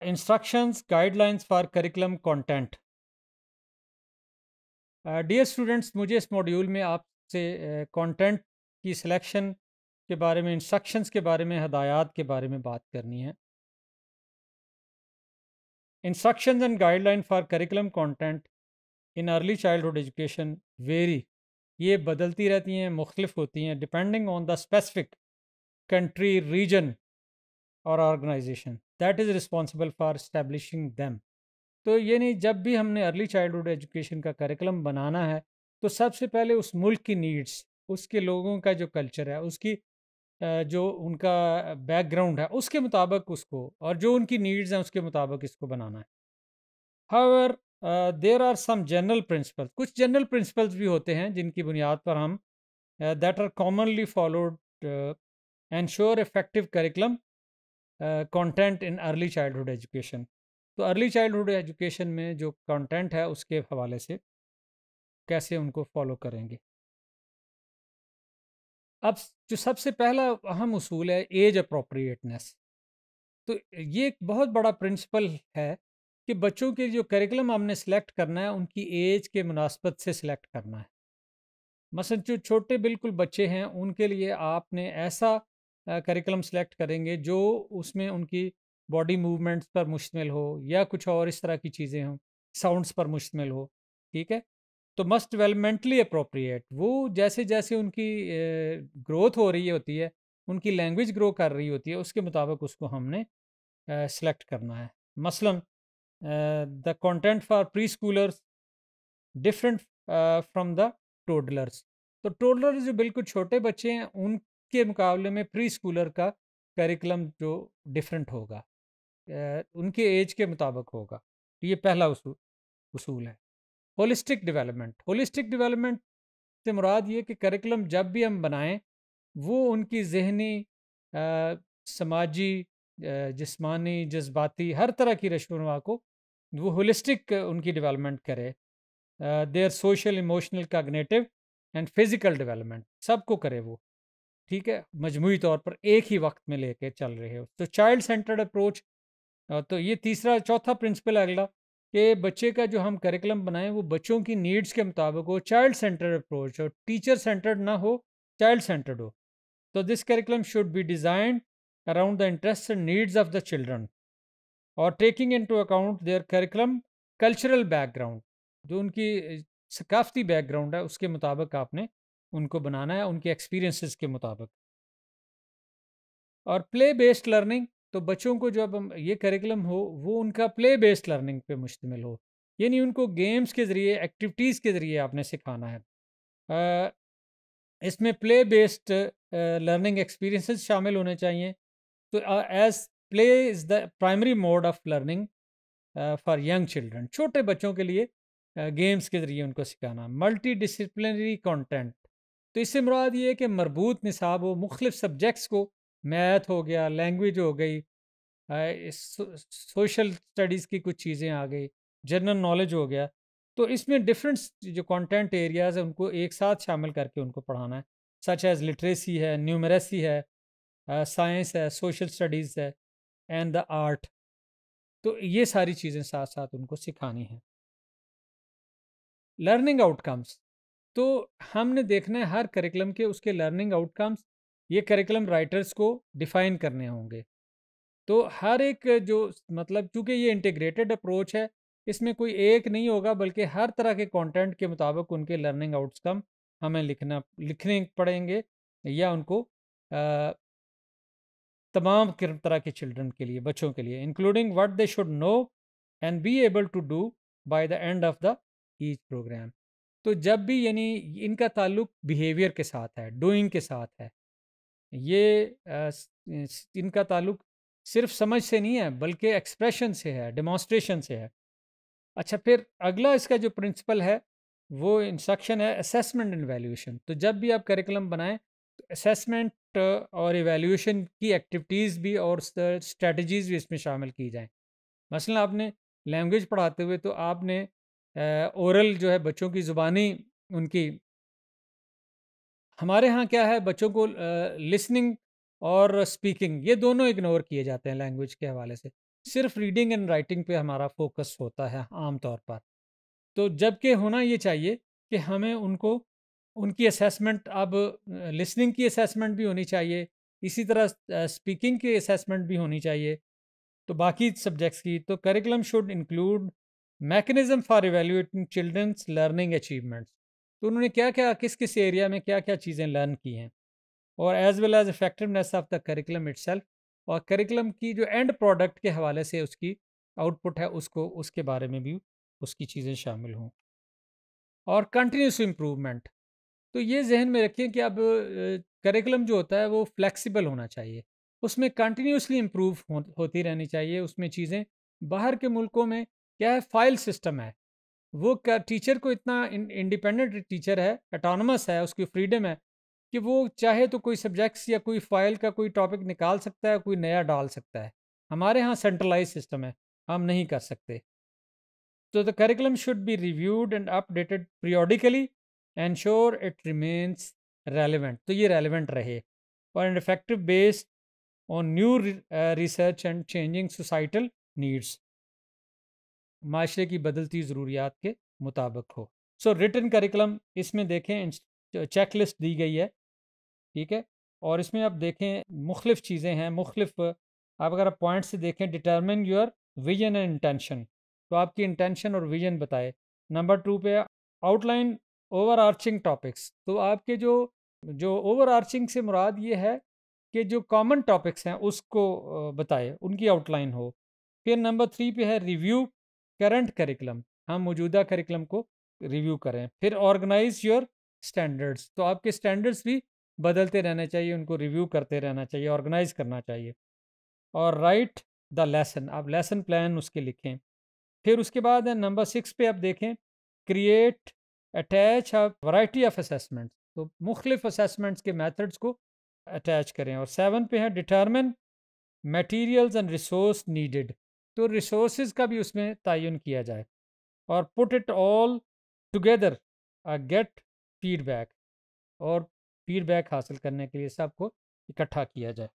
instructions guidelines for curriculum content dear uh, students मुझे इस module में आपसे कंटेंट uh, की सिलेक्शन के बारे में इंस्ट्रक्शंस के बारे में हदायत के बारे में बात करनी है instructions and guideline for curriculum content in early childhood education very ये बदलती रहती हैं मुख्तलिफ होती हैं depending on the specific country region और organization that is responsible for establishing them तो ये नहीं जब भी हमने अर्ली चाइल्डहुड एजुकेशन का करिकुलम बनाना है तो सबसे पहले उस मुल्क की नीड्स उसके लोगों का जो कल्चर है उसकी जो उनका बैकग्राउंड है उसके मुताबिक उसको और जो उनकी नीड्स हैं उसके मुताबिक इसको बनाना है however there are some general principles कुछ जनरल प्रिंसिपल्स भी होते हैं जिनकी बुनियाद पर हम that are commonly followed ensure effective curriculum content in early childhood education तो अर्ली चाइल्डहुड एजुकेशन में जो कंटेंट है उसके हवाले से कैसे उनको फॉलो करेंगे अब जो सबसे पहला अहम उसूल है एज अप्रोप्रिएटनेस तो ये एक बहुत बड़ा प्रिंसिपल है कि बच्चों के जो करिकुलम हमने सेलेक्ट करना है उनकी एज के मुनासबत से सिलेक्ट करना है मसल जो छोटे बिल्कुल बच्चे हैं उनके लिए आपने ऐसा करिकुलम सेलेक्ट करेंगे जो उसमें उनकी बॉडी मूवमेंट्स पर मुश्तमिल हो या कुछ और इस तरह की चीज़ें हों साउंड्स पर मुश्तमिल हो ठीक है तो मस्ट डेवलपमेंटली अप्रोप्रिएट वो जैसे जैसे उनकी ग्रोथ हो रही होती है उनकी लैंग्वेज ग्रो कर रही होती है उसके मुताबिक उसको हमने सेलेक्ट करना है मसलन the content for pre schoolers different from the toddlers तो टोडलर जो बिल्कुल छोटे बच्चे हैं उन के मुकाबले में प्री स्कूलर का करिकुलम जो डिफरेंट होगा उनके एज के मुताबिक होगा तो ये पहला उसूल है होलिस्टिक डेवलपमेंट होलिस्टिक डेवलपमेंट से मुराद ये कि करिकुलम जब भी हम बनाएं वो उनकी जहनी समाजी जिस्मानी जज्बाती हर तरह की रशोनुमा को वो होलिस्टिक उनकी डेवलपमेंट करे their social emotional cognitive and physical development सबको करे वो ठीक है मजमू तौर पर एक ही वक्त में लेके चल रहे हो तो चाइल्ड सेंटर्ड अप्रोच तो ये तीसरा चौथा प्रिंसिपल अगला कि बच्चे का जो हम करिकुलम बनाएं वो बच्चों की नीड्स के मुताबिक हो चाइल्ड सेंटर्ड अप्रोच हो टीचर सेंटर्ड ना हो चाइल्ड सेंटर्ड हो तो this curriculum should be designed around the interest and needs of the children और taking into account their curriculum cultural background जो उनकी सकाफती बैकग्राउंड है उसके मुताबिक आपने उनको बनाना है उनके एक्सपीरियंसेस के मुताबिक और प्ले बेस्ड लर्निंग तो बच्चों को जब ये करिकुलम हो वो उनका प्ले बेस्ड लर्निंग पे मुश्तमिल हो यानी उनको गेम्स के ज़रिए एक्टिविटीज़ के ज़रिए आपने सिखाना है इसमें प्ले बेस्ड लर्निंग एक्सपीरियंसेस शामिल होने चाहिए तो as play is the primary mode of learning for young children छोटे बच्चों के लिए गेम्स के ज़रिए उनको सिखाना मल्टी डिसप्लिनरी कॉन्टेंट तो इससे मुराद ये कि मरबूत निसाब हो मुख्तफ सब्जेक्ट्स को मैथ हो गया लैंग्वेज हो गई सोशल स्टडीज़ की कुछ चीज़ें आ गई जनरल नॉलेज हो गया तो इसमें डिफरेंट जो कंटेंट एरियाज हैं उनको एक साथ शामिल करके उनको पढ़ाना है सच एज़ लिटरेसी है न्यूमरेसी है साइंस है सोशल स्टडीज़ है एंड द आर्ट तो ये सारी चीज़ें साथ साथ उनको सिखानी है लर्निंग आउटकम्स तो हमने देखना है हर करिकुलम के उसके लर्निंग आउटकम्स ये करिकुलम राइटर्स को डिफाइन करने होंगे तो हर एक जो मतलब चूँकि ये इंटीग्रेटेड अप्रोच है इसमें कोई एक नहीं होगा बल्कि हर तरह के कंटेंट के मुताबिक उनके लर्निंग आउटकम हमें लिखना लिखने पड़ेंगे या उनको आ, तमाम तरह के चिल्ड्रन के लिए बच्चों के लिए including what they should know and be able to do by the end of the each programme तो जब भी यानी इनका ताल्लुक बिहेवियर के साथ है डूइंग के साथ है ये इनका ताल्लुक सिर्फ समझ से नहीं है बल्कि एक्सप्रेशन से है डेमोन्स्ट्रेशन से है अच्छा फिर अगला इसका जो प्रिंसिपल है वो इंस्ट्रक्शन है असेसमेंट एंड वैल्यूएशन तो जब भी आप करिकुलम बनाएं तो असेसमेंट और एवेल्यूशन की एक्टिविटीज़ भी और स्ट्रेटजीज़ भी इसमें शामिल की जाएं मसलन आपने लैंग्वेज पढ़ाते हुए तो आपने ओरल जो है बच्चों की ज़ुबानी उनकी हमारे यहाँ क्या है बच्चों को लिसनिंग और स्पीकिंग ये दोनों इग्नोर किए जाते हैं लैंग्वेज के हवाले से सिर्फ रीडिंग एंड राइटिंग पे हमारा फोकस होता है आम तौर पर तो जबकि होना ये चाहिए कि हमें उनको उनकी असेसमेंट अब लिसनिंग की असेसमेंट भी होनी चाहिए इसी तरह स्पीकिंग की असेसमेंट भी होनी चाहिए तो बाकी सब्जेक्ट्स की तो curriculum should include mechanism for evaluating children's learning achievements तो उन्होंने क्या क्या किस किस एरिया में क्या क्या चीज़ें लर्न की हैं और as well as effectiveness of the curriculum it और करिकुलम की जो एंड प्रोडक्ट के हवाले से उसकी आउटपुट है उसको उसके बारे में भी उसकी चीज़ें शामिल हों और कंटिन्यूस इम्प्रूवमेंट तो ये जहन में रखिए कि अब करिकुलम जो होता है वो फ्लैक्सीबल होना चाहिए उसमें कंटिन्यूसली इम्प्रूव होती रहनी चाहिए उसमें चीज़ें बाहर के मुल्कों में क्या है फाइल सिस्टम है वो क्या टीचर को इतना इंडिपेंडेंट टीचर है अटोनमस है उसकी फ्रीडम है कि वो चाहे तो कोई सब्जेक्ट्स या कोई फाइल का कोई टॉपिक निकाल सकता है कोई नया डाल सकता है हमारे यहाँ सेंट्रलाइज सिस्टम है हम नहीं कर सकते तो the curriculum should be reviewed and updated periodically ensure it remains relevant तो ये रेलिवेंट रहे और and effective based on new research and changing societal needs माशरे की बदलती ज़रूरियात के मुताबिक हो सो रिटर्न करिकुलम इसमें देखें चेक लिस्ट दी गई है ठीक है और इसमें आप देखें मुख्तफ चीज़ें हैं मुख्तफ आप अगर आप पॉइंट से देखें determine your vision and intention तो आपकी इंटेंशन और विजन बताए नंबर टू पे आउटलाइन ओवर आर्चिंग टॉपिक्स तो आपके जो जो ओवर आर्चिंग से मुराद ये है कि जो कॉमन टॉपिक्स हैं उसको बताए उनकी आउटलाइन हो फिर नंबर थ्री पे है रिव्यू करंट करिकुलम हम मौजूदा करिकुलम को रिव्यू करें फिर ऑर्गेनाइज योर स्टैंडर्ड्स तो आपके स्टैंडर्ड्स भी बदलते रहने चाहिए उनको रिव्यू करते रहना चाहिए ऑर्गेनाइज करना चाहिए और राइट द लेसन आप लेसन प्लान उसके लिखें फिर उसके बाद नंबर सिक्स पे आप देखें create attach a variety of assessment तो मुख्तलिफ असेसमेंट्स के मेथड्स को अटैच करें और सेवन पे है determine materials and resource needed तो रिसोर्स का भी उसमें तयन किया जाए और put it all together get feedback और फीडबैक हासिल करने के लिए सबको इकट्ठा किया जाए